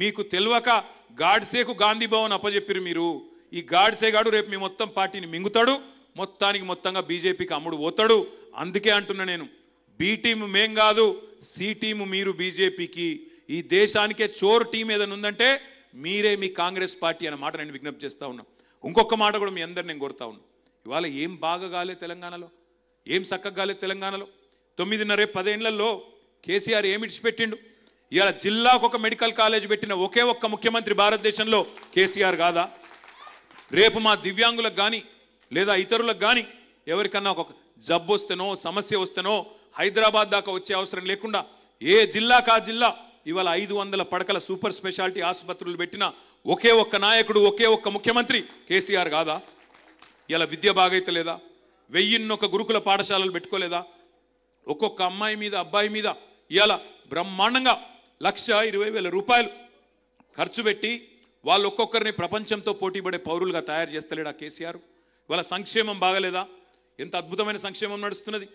మీకు తెలియక గాడ్సేకు గాంధీ భవన్ అప్పజెప్పిరు మీరు ఈ గాడ్సే గాడు రేపు మీ మొత్తం పార్టీని మింగుతాడు మొత్తానికి మొత్తంగా బీజేపీకి అమ్ముడు పోతాడు అందుకే అంటున్నా నేను బీ టీము మేం కాదు సి టీము మీరు బీజేపీకి ఈ దేశానికే చోరు టీం ఏదైనా ఉందంటే మీరే మీ కాంగ్రెస్ పార్టీ అన్న మాట నేను విజ్ఞప్తి చేస్తా ఉన్నా ఇంకొక మాట కూడా మీ అందరు నేను కోరుతా ఉన్నా ఇవాళ ఏం బాగా కాలే తెలంగాణలో ఏం చక్కగా కాలేదు తెలంగాణలో తొమ్మిదిన్నర పదేళ్లలో కేసీఆర్ ఏమి ఇచ్చిపెట్టిండు ఇవాళ జిల్లాకు ఒక మెడికల్ కాలేజ్ పెట్టిన ఒకే ఒక్క ముఖ్యమంత్రి భారతదేశంలో కేసీఆర్ కాదా రేపు మా దివ్యాంగులకు కానీ లేదా ఇతరులకు కానీ ఎవరికన్నా ఒక జబ్బు వస్తేనో సమస్య వస్తేనో హైదరాబాద్ దాకా వచ్చే అవసరం లేకుండా ఏ జిల్లా కా జిల్లా ఇవాళ ఐదు వందల పడకల సూపర్ స్పెషాలిటీ ఆసుపత్రులు పెట్టిన ఒకే ఒక్క నాయకుడు ఒకే ఒక్క ముఖ్యమంత్రి కేసీఆర్ కాదా ఇలా విద్య బాగైతే లేదా వెయ్యిన్నొక గురుకుల పాఠశాలలు పెట్టుకోలేదా ఒక్కొక్క అమ్మాయి మీద అబ్బాయి మీద ఇవాళ బ్రహ్మాండంగా లక్ష ఇరవై వేల రూపాయలు ఖర్చు పెట్టి వాళ్ళు ఒక్కొక్కరిని ప్రపంచంతో పోటీపడే పౌరులుగా తయారు చేస్తలేడా కేసీఆర్ వాళ్ళ సంక్షేమం బాగలేదా ఎంత అద్భుతమైన సంక్షేమం నడుస్తున్నది